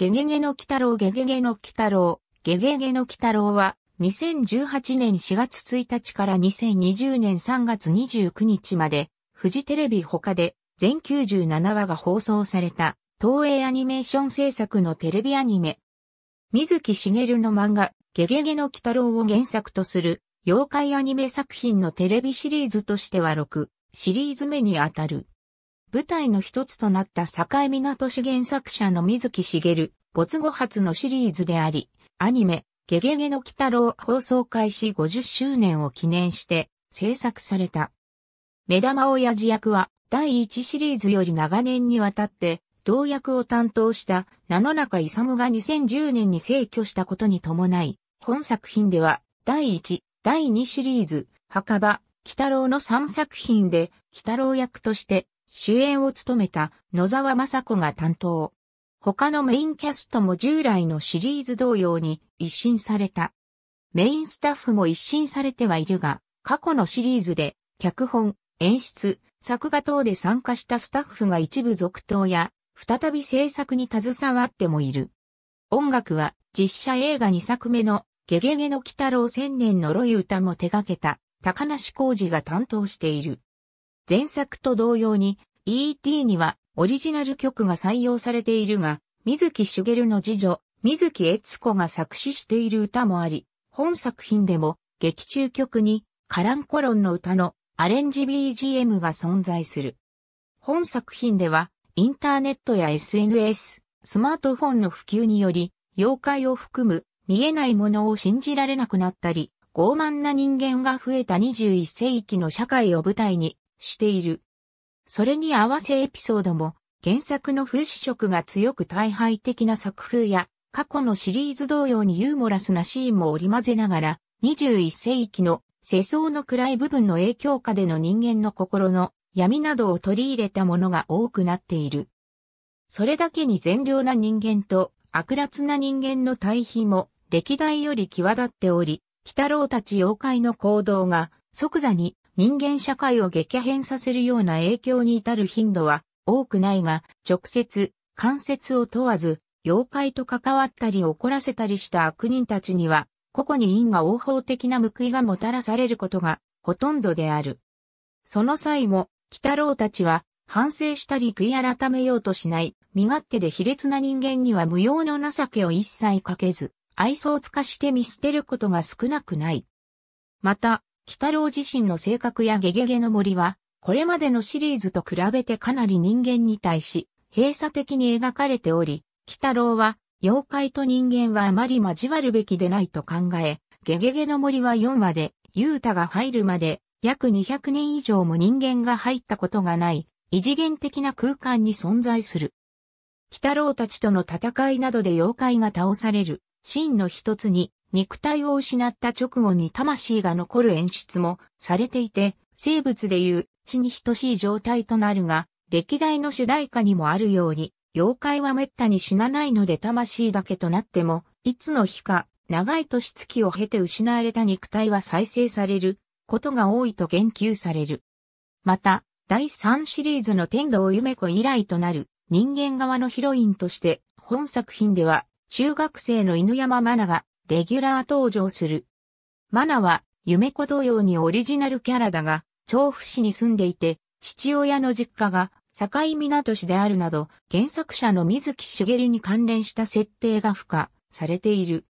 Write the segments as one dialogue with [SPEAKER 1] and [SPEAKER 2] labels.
[SPEAKER 1] ゲゲゲの鬼太郎ゲゲゲの鬼太郎、ゲゲゲの鬼太郎は、2018年4月1日から2020年3月29日まで、フジテレビ他で、全97話が放送された、東映アニメーション制作のテレビアニメ。水木しげるの漫画、ゲゲゲの鬼太郎を原作とする、妖怪アニメ作品のテレビシリーズとしては6、シリーズ目にあたる。舞台の一つとなった境港市原作者の水木しげる、没後発のシリーズであり、アニメ、ゲゲゲの鬼太郎放送開始50周年を記念して制作された。目玉親父役は第1シリーズより長年にわたって同役を担当した名の中勇が2010年に逝去したことに伴い、本作品では第1、第2シリーズ、墓場、鬼太郎の3作品で、鬼太郎役として主演を務めた野沢雅子が担当。他のメインキャストも従来のシリーズ同様に一新された。メインスタッフも一新されてはいるが、過去のシリーズで脚本、演出、作画等で参加したスタッフが一部続投や、再び制作に携わってもいる。音楽は実写映画2作目のゲゲゲの鬼太郎千年呪い歌も手掛けた高梨浩二が担当している。前作と同様に E.T. にはオリジナル曲が採用されているが、水木しげるの次女、水木悦子が作詞している歌もあり、本作品でも劇中曲にカランコロンの歌のアレンジ BGM が存在する。本作品ではインターネットや SNS、スマートフォンの普及により、妖怪を含む見えないものを信じられなくなったり、傲慢な人間が増えた21世紀の社会を舞台に、している。それに合わせエピソードも原作の風刺色が強く大敗的な作風や過去のシリーズ同様にユーモラスなシーンも織り交ぜながら21世紀の世相の暗い部分の影響下での人間の心の闇などを取り入れたものが多くなっている。それだけに善良な人間と悪辣な人間の対比も歴代より際立っており、鬼太郎たち妖怪の行動が即座に人間社会を激変させるような影響に至る頻度は多くないが、直接、間接を問わず、妖怪と関わったり怒らせたりした悪人たちには、個々に因果応報的な報いがもたらされることがほとんどである。その際も、北郎たちは反省したり悔い改めようとしない、身勝手で卑劣な人間には無用の情けを一切かけず、愛想をつかして見捨てることが少なくない。また、北郎自身の性格やゲゲゲの森は、これまでのシリーズと比べてかなり人間に対し、閉鎖的に描かれており、北郎は、妖怪と人間はあまり交わるべきでないと考え、ゲゲゲの森は4話で、ユータが入るまで、約200年以上も人間が入ったことがない、異次元的な空間に存在する。北郎たちとの戦いなどで妖怪が倒される、シーンの一つに、肉体を失った直後に魂が残る演出もされていて、生物でいう血に等しい状態となるが、歴代の主題歌にもあるように、妖怪は滅多に死なないので魂だけとなっても、いつの日か、長い年月を経て失われた肉体は再生されることが多いと言及される。また、第3シリーズの天道夢子以来となる人間側のヒロインとして、本作品では中学生の犬山マナがレギュラー登場する。マナは、夢子同様にオリジナルキャラだが、調布市に住んでいて、父親の実家が境港市であるなど、原作者の水木しげるに関連した設定が付加されている。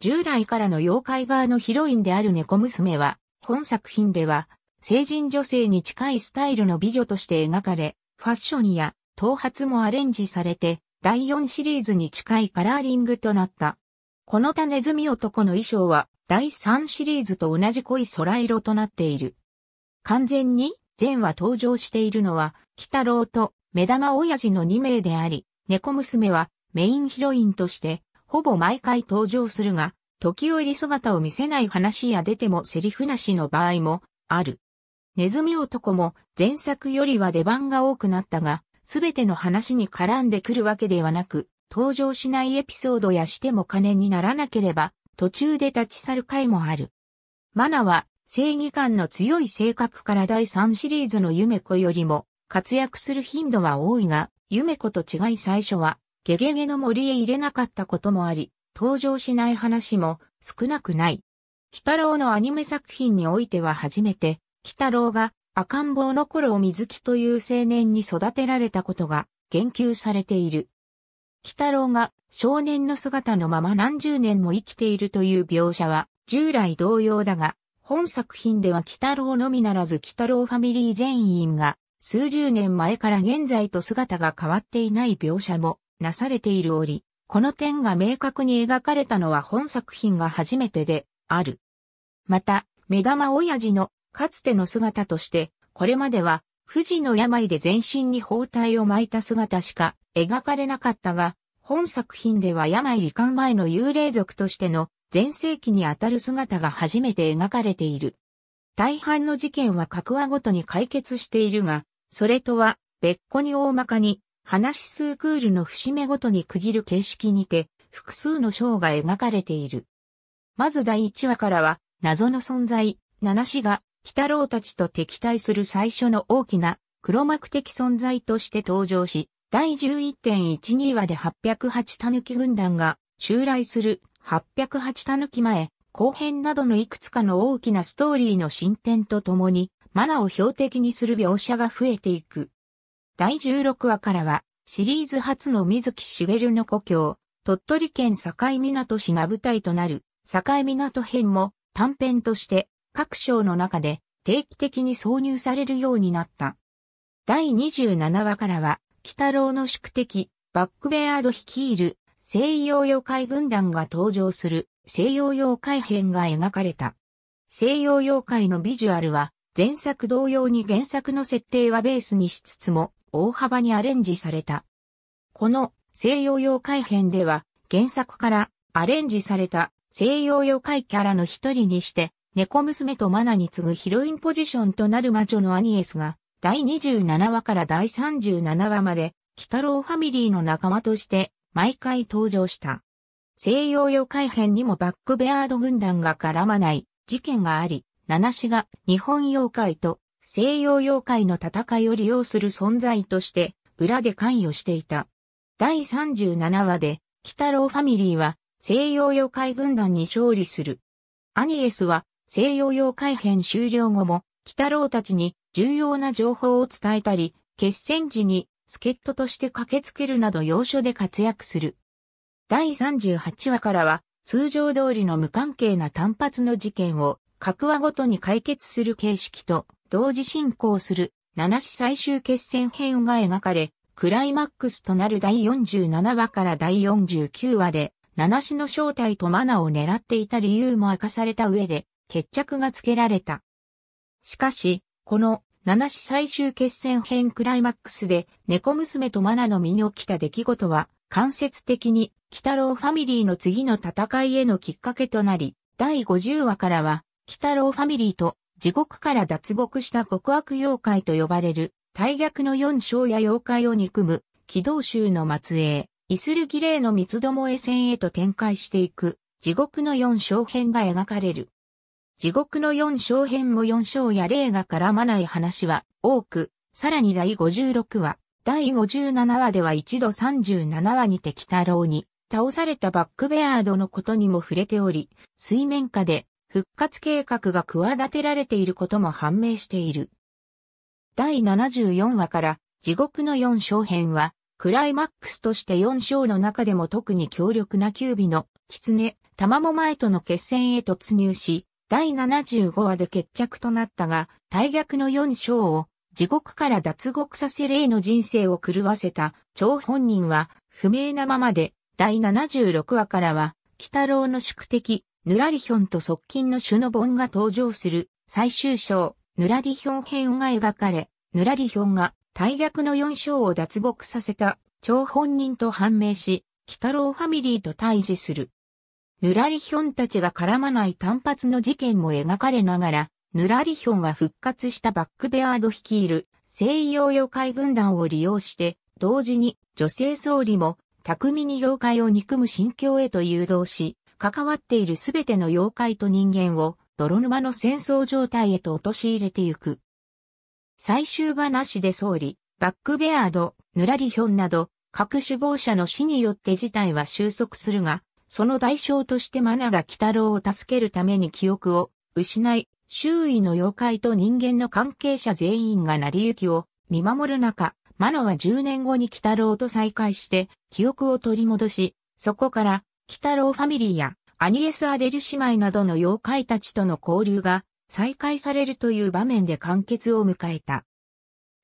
[SPEAKER 1] 従来からの妖怪側のヒロインである猫娘は、本作品では、成人女性に近いスタイルの美女として描かれ、ファッションや頭髪もアレンジされて、第4シリーズに近いカラーリングとなった。この他ネズミ男の衣装は第3シリーズと同じ濃い空色となっている。完全に善は登場しているのは、北郎と目玉親父の2名であり、猫娘はメインヒロインとしてほぼ毎回登場するが、時折姿を見せない話や出てもセリフなしの場合もある。ネズミ男も前作よりは出番が多くなったが、すべての話に絡んでくるわけではなく、登場しないエピソードやしても金にならなければ、途中で立ち去る回もある。マナは、正義感の強い性格から第3シリーズの夢子よりも活躍する頻度は多いが、夢子と違い最初は、ゲゲゲの森へ入れなかったこともあり、登場しない話も少なくない。北郎のアニメ作品においては初めて、北郎が赤ん坊の頃を水木という青年に育てられたことが言及されている。北郎が少年の姿のまま何十年も生きているという描写は従来同様だが、本作品では北郎のみならず北郎ファミリー全員が数十年前から現在と姿が変わっていない描写もなされているおり、この点が明確に描かれたのは本作品が初めてである。また、目玉親父のかつての姿として、これまでは富士の病で全身に包帯を巻いた姿しか描かれなかったが、本作品では病罹患前の幽霊族としての前世紀にあたる姿が初めて描かれている。大半の事件は各話ごとに解決しているが、それとは別個に大まかに、話数クールの節目ごとに区切る形式にて、複数の章が描かれている。まず第1話からは、謎の存在、七死が、北郎たちと敵対する最初の大きな、黒幕的存在として登場し、第11.12話で808狸軍団が襲来する808狸前、後編などのいくつかの大きなストーリーの進展とともに、マナを標的にする描写が増えていく。第16話からは、シリーズ初の水木しげるの故郷、鳥取県境港市が舞台となる境港編も短編として各章の中で定期的に挿入されるようになった。第27話からは北郎の宿敵、バックベアード率いる西洋妖怪軍団が登場する西洋妖怪編が描かれた。西洋妖怪のビジュアルは前作同様に原作の設定はベースにしつつも大幅にアレンジされた。この西洋妖怪編では原作からアレンジされた西洋妖怪キャラの一人にして猫娘とマナに次ぐヒロインポジションとなる魔女のアニエスが第27話から第37話まで、北郎ファミリーの仲間として、毎回登場した。西洋妖怪編にもバックベアード軍団が絡まない事件があり、七死が日本妖怪と西洋妖怪の戦いを利用する存在として裏で関与していた。第37話で、北郎ファミリーは西洋妖怪軍団に勝利する。アニエスは西洋妖怪編終了後も、北郎たちに重要な情報を伝えたり、決戦時に助っ人として駆けつけるなど要所で活躍する。第38話からは、通常通りの無関係な単発の事件を、各話ごとに解決する形式と、同時進行する、七市最終決戦編が描かれ、クライマックスとなる第47話から第49話で、七市の正体とマナを狙っていた理由も明かされた上で、決着がつけられた。しかし、この7市最終決戦編クライマックスで猫娘とマナの身に起きた出来事は間接的に北郎ファミリーの次の戦いへのきっかけとなり、第50話からは北郎ファミリーと地獄から脱獄した極悪妖怪と呼ばれる大逆の四章や妖怪を憎む軌道衆の末裔、イスルギレーの三つどもえ戦へと展開していく地獄の四章編が描かれる。地獄の四章編も四章や霊が絡まない話は多く、さらに第56話、第57話では一度37話に敵太郎に倒されたバックベアードのことにも触れており、水面下で復活計画が企てられていることも判明している。第74話から地獄の四章編は、クライマックスとして4章の中でも特に強力なキュービの狐、玉も前との決戦へ突入し、第75話で決着となったが、大逆の4章を地獄から脱獄させ霊の人生を狂わせた、張本人は不明なままで、第76話からは、北郎の宿敵、ぬらりひょんと側近の種の本が登場する、最終章、ぬらりひょん編が描かれ、ぬらりひょんが大逆の4章を脱獄させた、張本人と判明し、北郎ファミリーと対峙する。ぬらりひょんたちが絡まない単発の事件も描かれながら、ぬらりひょんは復活したバックベアード率いる西洋妖怪軍団を利用して、同時に女性総理も巧みに妖怪を憎む心境へと誘導し、関わっているすべての妖怪と人間を泥沼の戦争状態へと陥れてゆく。最終話で総理、バックベアード、ヌラリヒョンなど、各首謀者の死によって事態は収束するが、その代償としてマナが鬼太郎を助けるために記憶を失い、周囲の妖怪と人間の関係者全員が成り行きを見守る中、マナは10年後に鬼太郎と再会して、記憶を取り戻し、そこから、鬼太郎ファミリーや、アニエス・アデル姉妹などの妖怪たちとの交流が、再開されるという場面で完結を迎えた。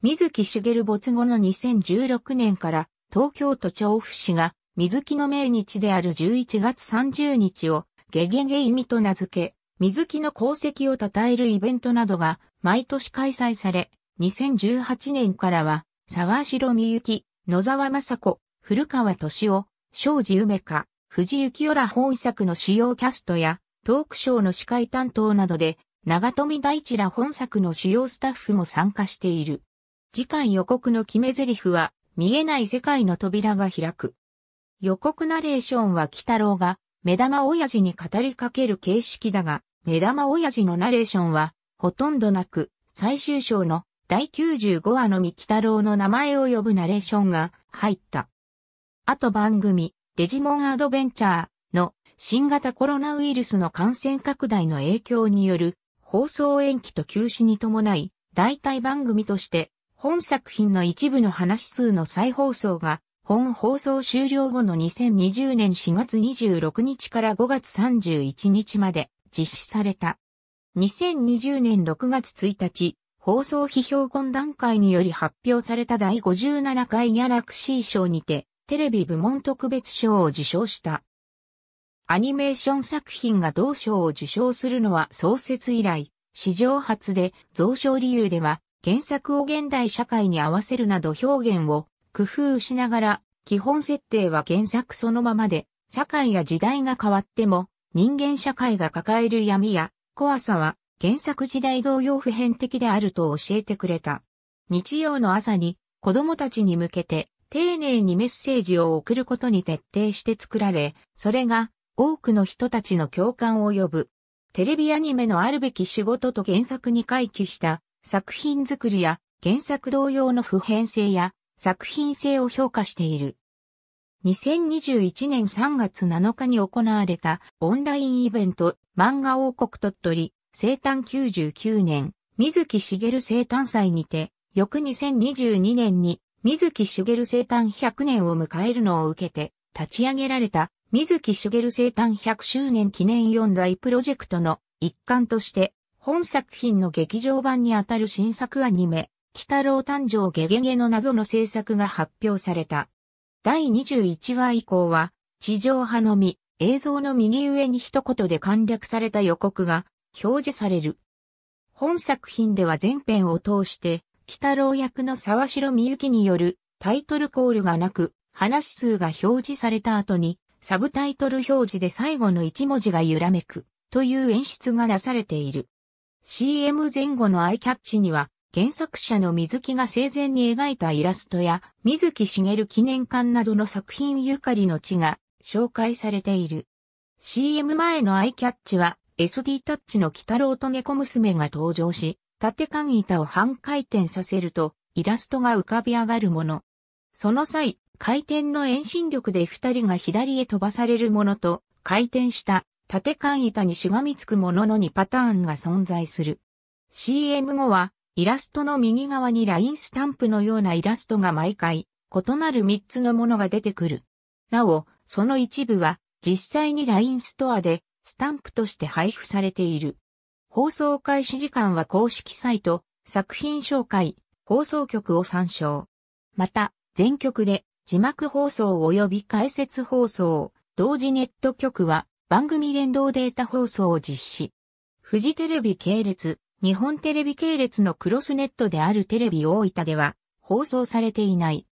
[SPEAKER 1] 水木しげる没後の2016年から、東京都調布市が、水木の命日である11月30日を、ゲゲゲ意味と名付け、水木の功績を称えるイベントなどが毎年開催され、2018年からは、沢城みゆき、野沢雅子、古川敏夫、庄司梅香、藤幸よら本作の主要キャストや、トークショーの司会担当などで、長富大地ら本作の主要スタッフも参加している。次回予告の決め台詞は、見えない世界の扉が開く。予告ナレーションは北郎が目玉親父に語りかける形式だが、目玉親父のナレーションはほとんどなく、最終章の第95話の三北太郎の名前を呼ぶナレーションが入った。あと番組、デジモンアドベンチャーの新型コロナウイルスの感染拡大の影響による放送延期と休止に伴い、代替番組として本作品の一部の話数の再放送が本放送終了後の2020年4月26日から5月31日まで実施された。2020年6月1日、放送批評懇談会により発表された第57回ギャラクシー賞にて、テレビ部門特別賞を受賞した。アニメーション作品が同賞を受賞するのは創設以来、史上初で、増賞理由では、原作を現代社会に合わせるなど表現を工夫しながら、基本設定は原作そのままで、社会や時代が変わっても、人間社会が抱える闇や怖さは原作時代同様普遍的であると教えてくれた。日曜の朝に子供たちに向けて丁寧にメッセージを送ることに徹底して作られ、それが多くの人たちの共感を呼ぶ。テレビアニメのあるべき仕事と原作に回帰した作品作りや原作同様の普遍性や作品性を評価している。2021年3月7日に行われたオンラインイベント漫画王国鳥取生誕99年水木しげる生誕祭にて翌2022年に水木しげる生誕100年を迎えるのを受けて立ち上げられた水木しげる生誕100周年記念4大プロジェクトの一環として本作品の劇場版にあたる新作アニメ北郎誕生ゲゲゲの謎の制作が発表された。第21話以降は、地上波のみ、映像の右上に一言で簡略された予告が表示される。本作品では前編を通して、北郎役の沢城みゆきによるタイトルコールがなく、話数が表示された後に、サブタイトル表示で最後の一文字が揺らめく、という演出がなされている。CM 前後のアイキャッチには、原作者の水木が生前に描いたイラストや、水木しげる記念館などの作品ゆかりの地が紹介されている。CM 前のアイキャッチは、SD タッチの北郎と猫娘が登場し、縦間板を半回転させると、イラストが浮かび上がるもの。その際、回転の遠心力で二人が左へ飛ばされるものと、回転した縦間板にしがみつくものの2パターンが存在する。CM 後は、イラストの右側にラインスタンプのようなイラストが毎回異なる3つのものが出てくる。なお、その一部は実際にラインストアでスタンプとして配布されている。放送開始時間は公式サイト、作品紹介、放送局を参照。また、全局で字幕放送及び解説放送、同時ネット局は番組連動データ放送を実施。フジテレビ系列、日本テレビ系列のクロスネットであるテレビ大分では放送されていない。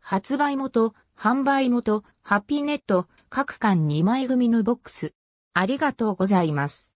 [SPEAKER 1] 発売元、販売元、ハッピーネット、各館2枚組のボックス。ありがとうございます。